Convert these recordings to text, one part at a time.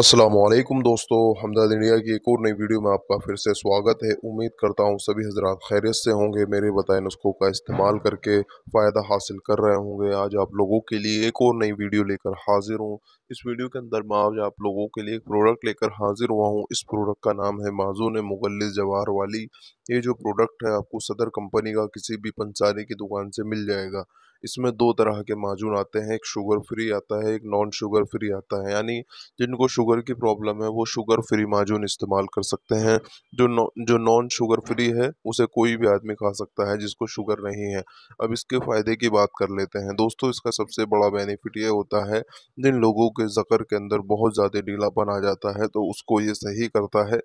असलम दोस्तों हमदर्द इंडिया की एक और नई वीडियो में आपका फिर से स्वागत है उम्मीद करता हूँ सभी हजरात खैरियत से होंगे मेरे बताए नुस्खों का इस्तेमाल करके फ़ायदा हासिल कर रहे होंगे आज आप लोगों के लिए एक और नई वीडियो लेकर हाजिर हूँ इस वीडियो के अंदर मैं आज आप लोगों के लिए एक प्रोडक्ट लेकर हाजिर हुआ हूँ इस प्रोडक्ट का नाम है माजून मुगल जवाहर वाली ये जो प्रोडक्ट है आपको सदर कंपनी का किसी भी पंसारी की दुकान से मिल जाएगा इसमें दो तरह के माजून आते हैं एक शुगर फ्री आता है एक नॉन शुगर फ्री आता है यानी जिनको शुगर की प्रॉब्लम है वो शुगर फ्री माजून इस्तेमाल कर सकते हैं जो नौ, जो नॉन शुगर फ्री है उसे कोई भी आदमी खा सकता है जिसको शुगर नहीं है अब इसके फ़ायदे की बात कर लेते हैं दोस्तों इसका सबसे बड़ा बेनिफिट ये होता है जिन लोगों के जकर के अंदर बहुत ज़्यादा ढीलापन आ जाता है तो उसको ये सही करता है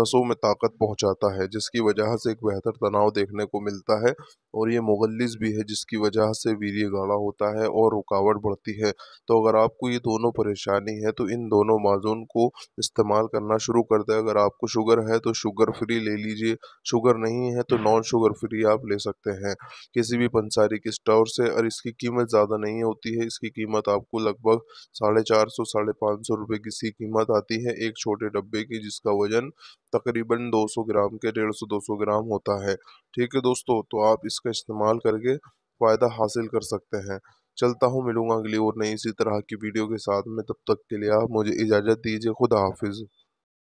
नसों में ताकत पहुँचाता है जिसकी वजह से एक बेहतर तनाव देखने को मिलता है और ये मुगलिस भी है जिसकी वजह से वीर्य गाढ़ा होता है और रुकावट बढ़ती है तो अगर आपको ये दोनों परेशानी है तो इन दोनों माजून को इस्तेमाल करना शुरू कर दें अगर आपको शुगर है तो शुगर फ्री ले लीजिए शुगर नहीं है तो नॉन शुगर फ्री आप ले सकते हैं किसी भी पंसारी के स्टोर से और इसकी कीमत ज़्यादा नहीं होती है इसकी कीमत आपको लगभग साढ़े चार सौ साढ़े पाँच सौ रुपये की सी कीमत आती है एक छोटे डब्बे की जिसका वज़न तकरीबन 200 ग्राम के 150-200 ग्राम होता है ठीक है दोस्तों तो आप इसका इस्तेमाल करके फ़ायदा हासिल कर सकते हैं चलता हूँ मिलूँगा अगली और नई इसी तरह की वीडियो के साथ में तब तक के लिए आप मुझे इजाज़त दीजिए खुदा हाफिज़